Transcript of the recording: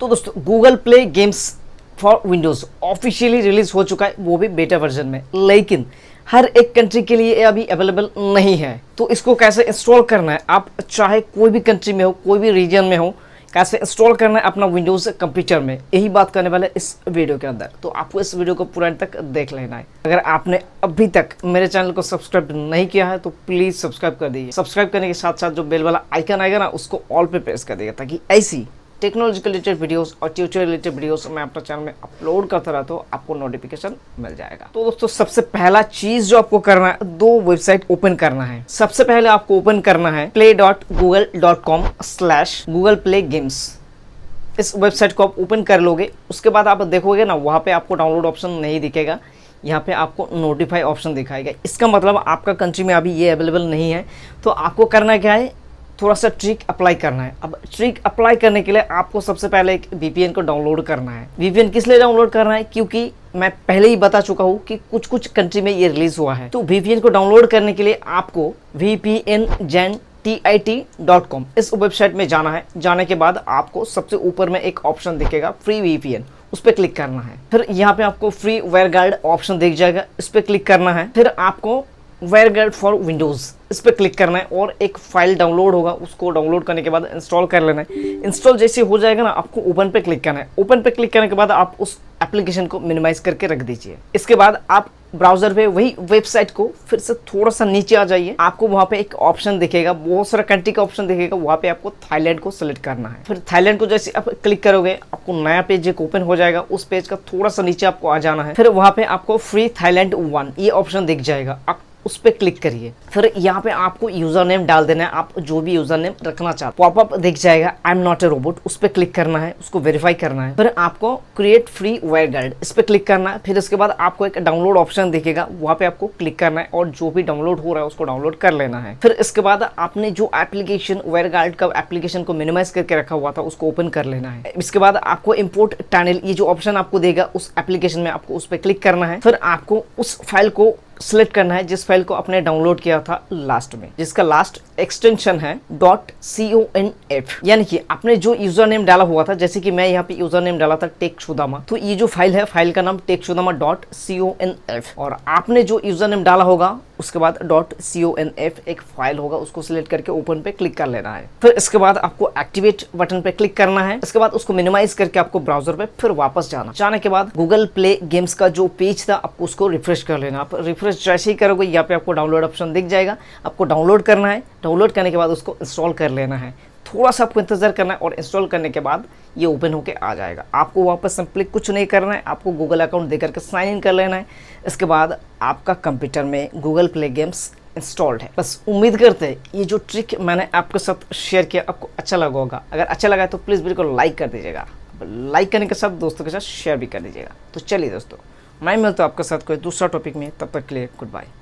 तो दोस्तों Google Play Games for Windows officially release हो चुका है वो भी बेटा वर्जन में लेकिन हर एक कंट्री के लिए अभी अवेलेबल नहीं है तो इसको कैसे इंस्टॉल करना है आप चाहे कोई भी कंट्री में हो कोई भी रीजन में हो कैसे इंस्टॉल करना है अपना विंडोज़ कंप्यूटर में यही बात करने वाले इस वीडियो के अंदर तो आपको इस वीडियो को पूरा तक देख लेना है अगर आपने अभी तक मेरे चैनल को सब्सक्राइब नहीं किया है तो प्लीज़ सब्सक्राइब कर दीजिए सब्सक्राइब करने के साथ साथ जो बेल वाला आइकन आएगा ना उसको ऑल पे प्रेस कर देगा ताकि ऐसी टेक्नोलॉजिकल रिलेटेड वीडियोस और ट्यूचर रिलेटेड वीडियोस मैं अपना चैनल में अपलोड करता रहता हूँ आपको नोटिफिकेशन मिल जाएगा तो दोस्तों सबसे पहला चीज जो आपको करना है दो वेबसाइट ओपन करना है सबसे पहले आपको ओपन करना है play dot Google dot com slash Google Play Games इस वेबसाइट को आप ओपन कर लोगे उसके बाद आप देखोगे ना वहाँ पे आपको डाउनलोड ऑप्शन नहीं दिखेगा यहाँ पे आपको नोटिफाई ऑप्शन दिखाएगा इसका मतलब आपका कंट्री में अभी ये अवेलेबल नहीं है तो आपको करना क्या है थोड़ा सा ट्रिक अप्लाई करना है अब ट्रिक अप्लाई करने के लिए आपको सबसे पहले एक वीपीएन को डाउनलोड करना है वीपीएन किस लिए डाउनलोड करना है क्योंकि मैं पहले ही बता चुका हूँ कि कुछ कुछ कंट्री में ये रिलीज हुआ है तो वीपीएन को डाउनलोड करने के लिए आपको वीपीएन जैन टी इस वेबसाइट में जाना है जाने के बाद आपको सबसे ऊपर में एक ऑप्शन दिखेगा फ्री वीपीएन उस पर क्लिक करना है फिर यहाँ पे आपको फ्री वेयर गार्ड ऑप्शन दिख जाएगा इस पर क्लिक करना है फिर आपको वेयर फॉर विंडोज़ इस पर क्लिक करना है और एक फाइल डाउनलोड होगा उसको डाउनलोड करने के बाद इंस्टॉल कर लेना है इंस्टॉल जैसे हो जाएगा ना आपको ओपन पे क्लिक करना है ओपन पे क्लिक करने के बाद आप उस एप्लीकेशन को मिनिमाइज करके रख दीजिए इसके बाद आप ब्राउजर पे वही वेबसाइट को फिर से थोड़ा सा नीचे आ जाइए आपको वहाँ पे एक ऑप्शन दिखेगा बहुत सारा कंट्री का ऑप्शन दिखेगा वहाँ पे आपको थाईलैंड को सिलेक्ट करना है फिर थाईलैंड को जैसे आप क्लिक करोगे आपको नया पेज एक ओपन हो जाएगा उस पेज का थोड़ा सा नीचे आपको आ जाना है फिर वहाँ पे आपको फ्री थाईलैंड वन ये ऑप्शन दिख जाएगा आप उस पर क्लिक करिए फिर यहाँ पे आपको यूज़र नेम डाल देना है आप जो भी यूज़र नेम रखना चाहते पॉपअप दिख जाएगा I am not a robot उस पर क्लिक करना है उसको वेरीफाई करना है फिर आपको क्रिएट फ्री वेयर गाइड इस पर क्लिक करना है फिर इसके बाद आपको एक डाउनलोड ऑप्शन दिखेगा वहाँ पे आपको क्लिक करना है और जो भी डाउनलोड हो रहा है उसको डाउनलोड कर लेना है फिर इसके बाद आपने जो एप्लीकेशन वेयर गाइड का एप्लीकेशन को मिनिमाइज करके रखा हुआ था उसको ओपन कर लेना है इसके बाद आपको इम्पोर्ट टैनल ये जो ऑप्शन आपको देगा उस एप्लीकेशन में आपको उस पर क्लिक करना है फिर आपको उस फाइल को सिलेक्ट करना है जिस फाइल को आपने डाउनलोड किया था लास्ट में जिसका लास्ट एक्सटेंशन है dot C O N F यानी कि आपने जो यूजर नेम डाला हुआ था जैसे कि मैं यहाँ पे यूजर नेम डाला था टेक शुदामा तो ये जो फाइल है फाइल का नाम tech Sudama dot C O N F और आपने जो यूजर नेम डाला होगा उसके बाद dot C O N F एक फाइल होगा उसको सिलेक्ट करके ओपन पे क्लिक कर लेना है फिर इसके बाद आपको एक्टिवेट बटन पे क्लिक करना है इसके बाद उसको मिनिमाइज करके आपको ब्राउजर पे फिर वापस जाना जाने के बाद गूगल प्ले गेम्स का जो पेज था आपको उसको रिफ्रेश कर लेना आप रिफ्रेश जैसे ही करोगे यहाँ पे आपको डाउनलोड ऑप्शन दिख जाएगा आपको डाउनलोड करना है डाउनलोड करने के बाद उसको इंस्टॉल कर लेना है थोड़ा सा आपको इंतज़ार करना है और इंस्टॉल करने के बाद ये ओपन होकर आ जाएगा आपको वापस सिंपली कुछ नहीं करना है आपको गूगल अकाउंट दे करके साइन इन कर लेना है इसके बाद आपका कंप्यूटर में गूगल प्ले गेम्स इंस्टॉल्ड है बस उम्मीद करते हैं ये जो ट्रिक मैंने आपके साथ शेयर किया आपको अच्छा लगा होगा अगर अच्छा लगा तो प्लीज़ बिल्कुल लाइक कर दीजिएगा लाइक करने के साथ दोस्तों के साथ शेयर भी कर दीजिएगा तो चलिए दोस्तों मैं मिलता हूँ आपके साथ कोई दूसरा टॉपिक में तब तक के लिए गुड बाय